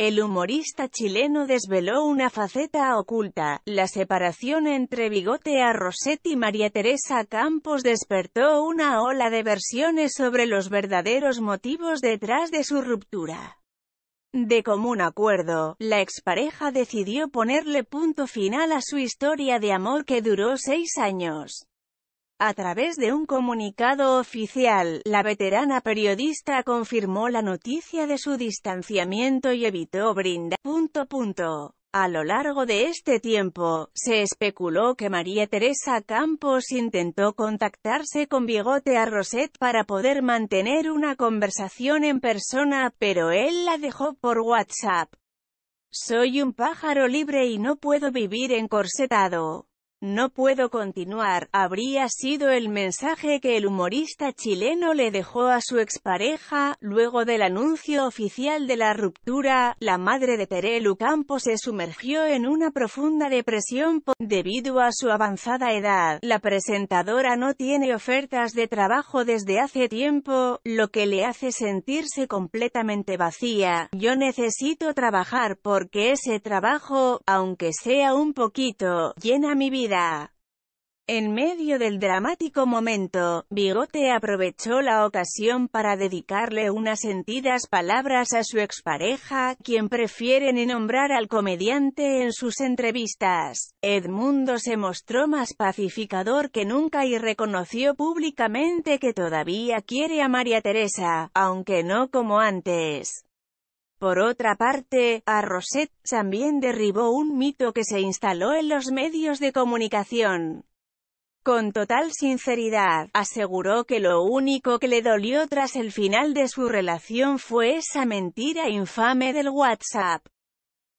El humorista chileno desveló una faceta oculta, la separación entre Bigote a Rossetti y María Teresa Campos despertó una ola de versiones sobre los verdaderos motivos detrás de su ruptura. De común acuerdo, la expareja decidió ponerle punto final a su historia de amor que duró seis años. A través de un comunicado oficial, la veterana periodista confirmó la noticia de su distanciamiento y evitó brindar. A lo largo de este tiempo, se especuló que María Teresa Campos intentó contactarse con Bigote a Rosette para poder mantener una conversación en persona, pero él la dejó por WhatsApp. Soy un pájaro libre y no puedo vivir encorsetado. No puedo continuar, habría sido el mensaje que el humorista chileno le dejó a su expareja, luego del anuncio oficial de la ruptura, la madre de Terelu Campo se sumergió en una profunda depresión debido a su avanzada edad. La presentadora no tiene ofertas de trabajo desde hace tiempo, lo que le hace sentirse completamente vacía. Yo necesito trabajar porque ese trabajo, aunque sea un poquito, llena mi vida en medio del dramático momento, Bigote aprovechó la ocasión para dedicarle unas sentidas palabras a su expareja, quien prefiere nombrar al comediante en sus entrevistas. Edmundo se mostró más pacificador que nunca y reconoció públicamente que todavía quiere a María Teresa, aunque no como antes. Por otra parte, a Rosette también derribó un mito que se instaló en los medios de comunicación. Con total sinceridad, aseguró que lo único que le dolió tras el final de su relación fue esa mentira infame del WhatsApp.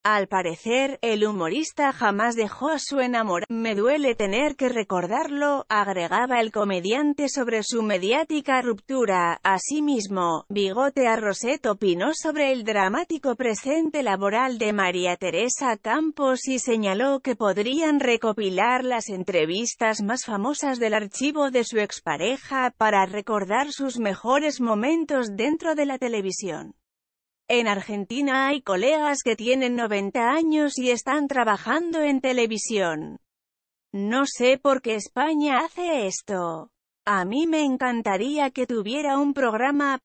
Al parecer, el humorista jamás dejó a su enamorada. Me duele tener que recordarlo, agregaba el comediante sobre su mediática ruptura. Asimismo, Bigote Arroset opinó sobre el dramático presente laboral de María Teresa Campos y señaló que podrían recopilar las entrevistas más famosas del archivo de su expareja para recordar sus mejores momentos dentro de la televisión. En Argentina hay colegas que tienen 90 años y están trabajando en televisión. No sé por qué España hace esto. A mí me encantaría que tuviera un programa